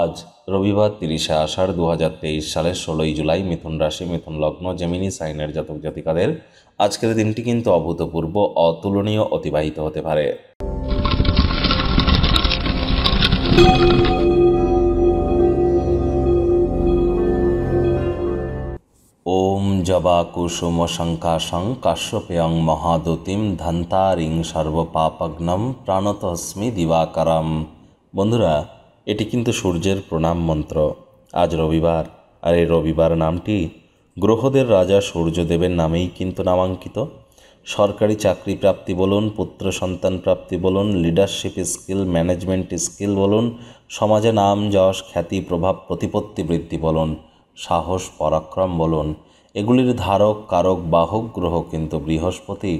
আজ রবিবার তিরিশে আষাঢ় দু হাজার তেইশ সালের ষোলোই জুলাই মিথুন রাশি মিথুন লগ্ন জেমিনি সাইনের জাতক জাতিকাদের আজকের দিনটি কিন্তু অভূতপূর্ব অতুলনীয় অতিবাহিত হতে পারে ওম জবা কুসুম শঙ্কাশং কাশ্যপেয়ং মহাদতিম ধন্তারিং সর্বপাপগ্নম প্রাণতস্মি দিবাকারম বন্ধুরা এটি কিন্তু সূর্যের প্রণাম মন্ত্র আজ রবিবার আর এই রবিবার নামটি গ্রহদের রাজা সূর্যদেবের নামেই কিন্তু নামাঙ্কিত সরকারি চাকরি প্রাপ্তি বলুন পুত্র সন্তান প্রাপ্তি বলুন লিডারশিপ স্কিল ম্যানেজমেন্ট স্কিল বলুন সমাজে নাম যশ খ্যাতি প্রভাব প্রতিপত্তি বৃদ্ধি বলুন সাহস পরাক্রম বলুন এগুলির ধারক কারক বাহক গ্রহ কিন্তু বৃহস্পতি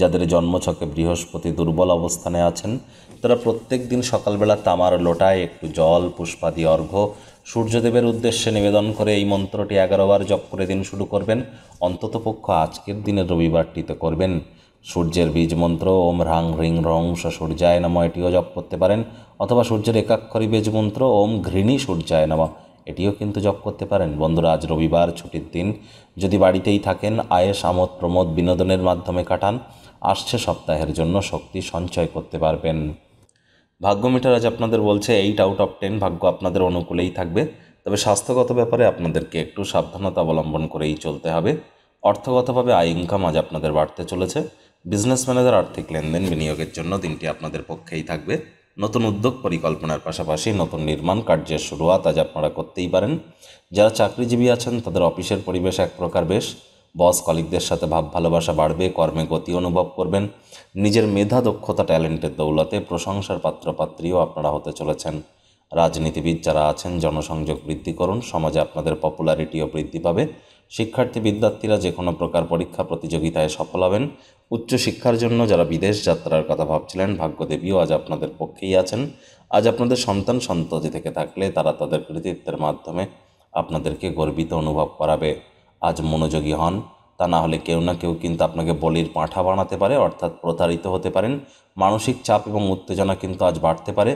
যাদের জন্মছকে বৃহস্পতি দুর্বল অবস্থানে আছেন তারা প্রত্যেক দিন সকালবেলা তামার লোটায় একটু জল পুষ্পাদি অর্ঘ্য সূর্যদেবের উদ্দেশ্যে নিবেদন করে এই মন্ত্রটি এগারোবার জপ করে দিন শুরু করবেন অন্ততপক্ষ আজকের দিনে রবিবারটিতে করবেন সূর্যের বীজ মন্ত্র ওম হ্রাং হ্রিং রং সূর্যায় নামা এটিও জপ করতে পারেন অথবা সূর্যের একাক্ষরী বীজ মন্ত্র ওম ঘৃণী সূর্যায় নামা এটিও কিন্তু জপ করতে পারেন বন্ধুরা আজ রবিবার ছুটির দিন যদি বাড়িতেই থাকেন আয়েস আমোদ প্রমোদ বিনোদনের মাধ্যমে কাটান আসছে সপ্তাহের জন্য শক্তি সঞ্চয় করতে পারবেন ভাগ্য মিটার আজ আপনাদের বলছে এইট আউট অফ টেন ভাগ্য আপনাদের অনুকূলেই থাকবে তবে স্বাস্থ্যগত ব্যাপারে আপনাদেরকে একটু সাবধানতা অবলম্বন করেই চলতে হবে অর্থগতভাবে আয় ইনকাম আজ আপনাদের বাড়তে চলেছে বিজনেস ম্যানেজার আর্থিক লেনদেন বিনিয়োগের জন্য দিনটি আপনাদের পক্ষেই থাকবে নতুন উদ্যোগ পরিকল্পনার পাশাপাশি নতুন নির্মাণ কার্যের শুরুয়াত আজ আপনারা করতেই পারেন যারা চাকরিজীবী আছেন তাদের অফিসের পরিবেশ এক প্রকার বেশ বস কলিগদের সাথে ভাব ভালোবাসা বাড়বে কর্মে গতি অনুভব করবেন নিজের মেধা দক্ষতা ট্যালেন্টের দৌলতে প্রশংসার পাত্রপাত্রীও আপনারা হতে চলেছেন রাজনীতিবিদ যারা আছেন জনসংযোগ বৃদ্ধি করুন সমাজে আপনাদের পপুলারিটিও বৃদ্ধি পাবে শিক্ষার্থী বিদ্যার্থীরা যে কোনো প্রকার পরীক্ষা প্রতিযোগিতায় সফল হবেন উচ্চশিক্ষার জন্য যারা বিদেশ যাত্রার কথা ভাবছিলেন ভাগ্যদেবীও আজ আপনাদের পক্ষেই আছেন আজ আপনাদের সন্তান সন্ততি থেকে থাকলে তারা তাদের কৃতিত্বের মাধ্যমে আপনাদেরকে গর্বিত অনুভব করাবে আজ মনোযোগী হন তা না হলে কেউ না কেউ কিন্তু আপনাকে বলির পাঁঠা বানাতে পারে অর্থাৎ প্রতারিত হতে পারেন মানসিক চাপ এবং উত্তেজনা কিন্তু আজ বাড়তে পারে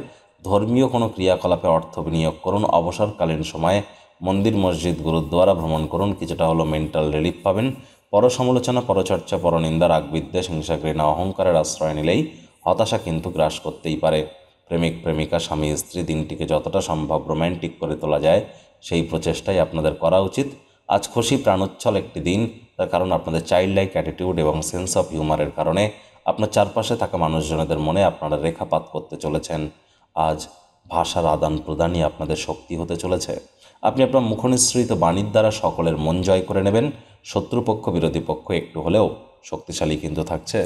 ধর্মীয় কোনো ক্রিয়াকলাপে অর্থ বিনিয়োগ করুন অবসরকালীন সময়ে মন্দির মসজিদ গুরুদ্বারা ভ্রমণ করুন কিছুটা হলো মেন্টাল রিলিফ পাবেন পরসমালোচনা পরচর্চা পরনিন্দা রাগবিদ্বেষ হিংসা ঘৃণা অহংকারের আশ্রয় নিলেই হতাশা কিন্তু গ্রাস করতেই পারে প্রেমিক প্রেমিকা স্বামী স্ত্রী দিনটিকে যতটা সম্ভব রোম্যান্টিক করে তোলা যায় সেই প্রচেষ্টাই আপনাদের করা উচিত আজ খুশি প্রাণোচ্ছল একটি দিন তার কারণ আপনাদের চাইল্ড লাইক অ্যাটিটিউড এবং সেন্স অফ হিউমারের কারণে আপনার চারপাশে থাকা মানুষজনদের মনে আপনারা রেখাপাত করতে চলেছেন আজ ভাষার আদান প্রদানই আপনাদের শক্তি হতে চলেছে আপনি আপনার মুখনিসৃত বাণীর দ্বারা সকলের মন জয় করে নেবেন শত্রুপক্ষ বিরোধী পক্ষ একটু হলেও শক্তিশালী কিন্তু থাকছে